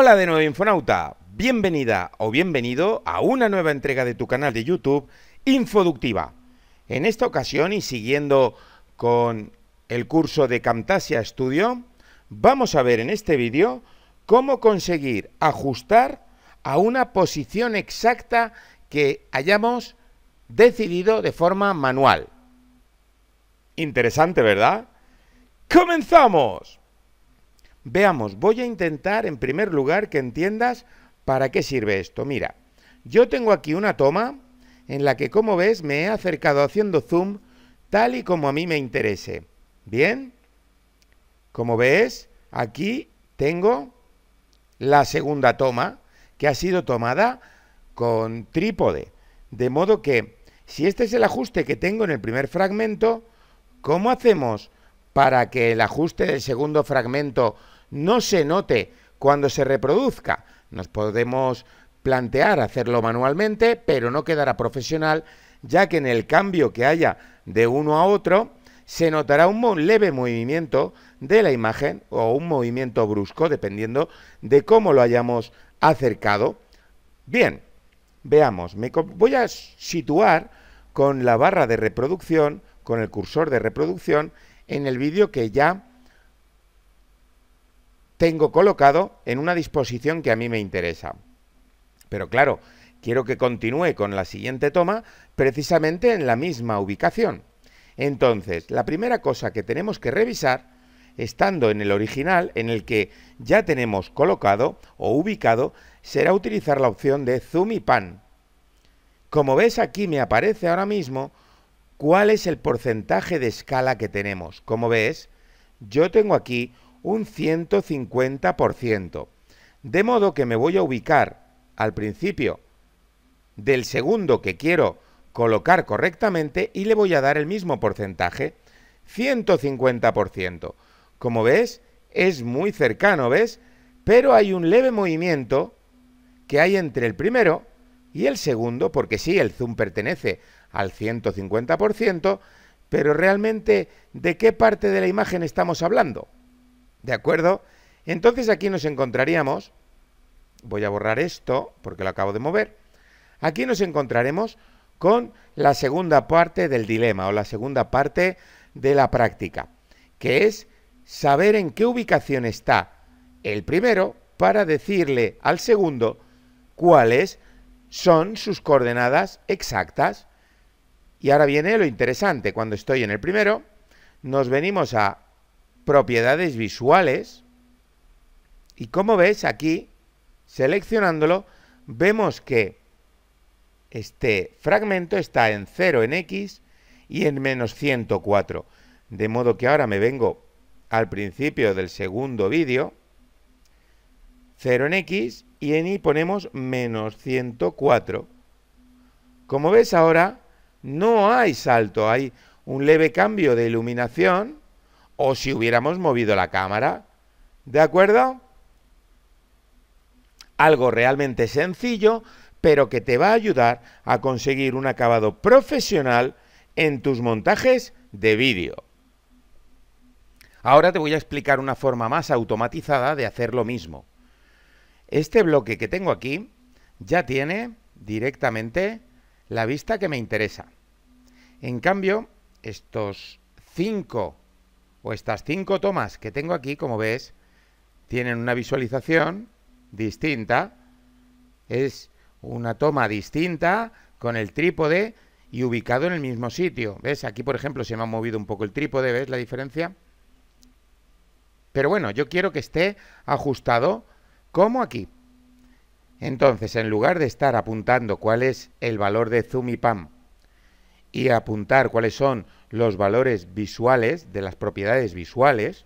Hola de nuevo Infonauta, bienvenida o bienvenido a una nueva entrega de tu canal de YouTube Infoductiva. En esta ocasión y siguiendo con el curso de Camtasia Studio, vamos a ver en este vídeo cómo conseguir ajustar a una posición exacta que hayamos decidido de forma manual. Interesante, ¿verdad? ¡Comenzamos! Veamos, voy a intentar en primer lugar que entiendas para qué sirve esto. Mira, yo tengo aquí una toma en la que como ves me he acercado haciendo zoom tal y como a mí me interese. ¿Bien? Como ves, aquí tengo la segunda toma que ha sido tomada con trípode. De modo que, si este es el ajuste que tengo en el primer fragmento, ¿cómo hacemos para que el ajuste del segundo fragmento no se note cuando se reproduzca. Nos podemos plantear hacerlo manualmente, pero no quedará profesional, ya que en el cambio que haya de uno a otro, se notará un leve movimiento de la imagen o un movimiento brusco, dependiendo de cómo lo hayamos acercado. Bien, veamos, voy a situar con la barra de reproducción, con el cursor de reproducción, en el vídeo que ya tengo colocado en una disposición que a mí me interesa. Pero claro, quiero que continúe con la siguiente toma precisamente en la misma ubicación. Entonces, la primera cosa que tenemos que revisar, estando en el original, en el que ya tenemos colocado o ubicado, será utilizar la opción de Zoom y Pan. Como ves aquí me aparece ahora mismo cuál es el porcentaje de escala que tenemos. Como ves, yo tengo aquí un 150%. De modo que me voy a ubicar al principio del segundo que quiero colocar correctamente y le voy a dar el mismo porcentaje, 150%. Como ves, es muy cercano, ¿ves? Pero hay un leve movimiento que hay entre el primero y el segundo, porque sí, el zoom pertenece al 150%, pero realmente, ¿de qué parte de la imagen estamos hablando? ¿De acuerdo? Entonces aquí nos encontraríamos, voy a borrar esto porque lo acabo de mover, aquí nos encontraremos con la segunda parte del dilema o la segunda parte de la práctica, que es saber en qué ubicación está el primero para decirle al segundo cuáles son sus coordenadas exactas. Y ahora viene lo interesante, cuando estoy en el primero, nos venimos a propiedades visuales. Y como ves aquí, seleccionándolo, vemos que este fragmento está en 0 en x y en menos 104. De modo que ahora me vengo al principio del segundo vídeo, 0 en x y en y ponemos menos 104. Como ves ahora, no hay salto, hay un leve cambio de iluminación o si hubiéramos movido la cámara. ¿De acuerdo? Algo realmente sencillo, pero que te va a ayudar a conseguir un acabado profesional en tus montajes de vídeo. Ahora te voy a explicar una forma más automatizada de hacer lo mismo. Este bloque que tengo aquí ya tiene directamente la vista que me interesa. En cambio, estos cinco o estas cinco tomas que tengo aquí, como ves, tienen una visualización distinta. Es una toma distinta con el trípode y ubicado en el mismo sitio. ¿Ves? Aquí, por ejemplo, se me ha movido un poco el trípode, ¿ves la diferencia? Pero bueno, yo quiero que esté ajustado como aquí. Entonces, en lugar de estar apuntando cuál es el valor de zoom y pam y apuntar cuáles son los valores visuales de las propiedades visuales,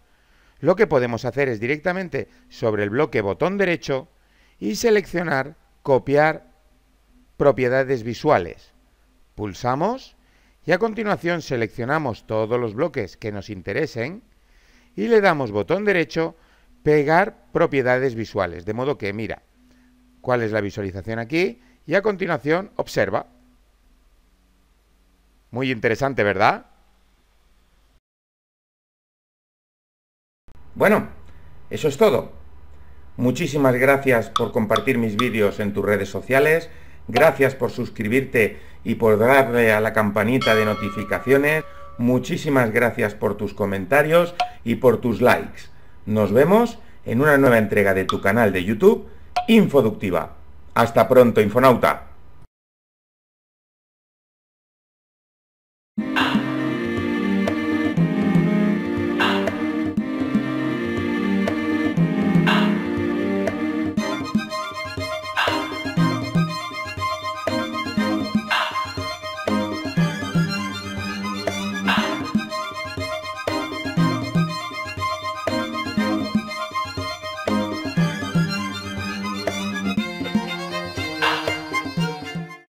lo que podemos hacer es directamente sobre el bloque botón derecho y seleccionar copiar propiedades visuales. Pulsamos y a continuación seleccionamos todos los bloques que nos interesen y le damos botón derecho pegar propiedades visuales, de modo que mira cuál es la visualización aquí y a continuación observa muy interesante, ¿verdad? Bueno, eso es todo. Muchísimas gracias por compartir mis vídeos en tus redes sociales. Gracias por suscribirte y por darle a la campanita de notificaciones. Muchísimas gracias por tus comentarios y por tus likes. Nos vemos en una nueva entrega de tu canal de YouTube, Infoductiva. Hasta pronto, Infonauta.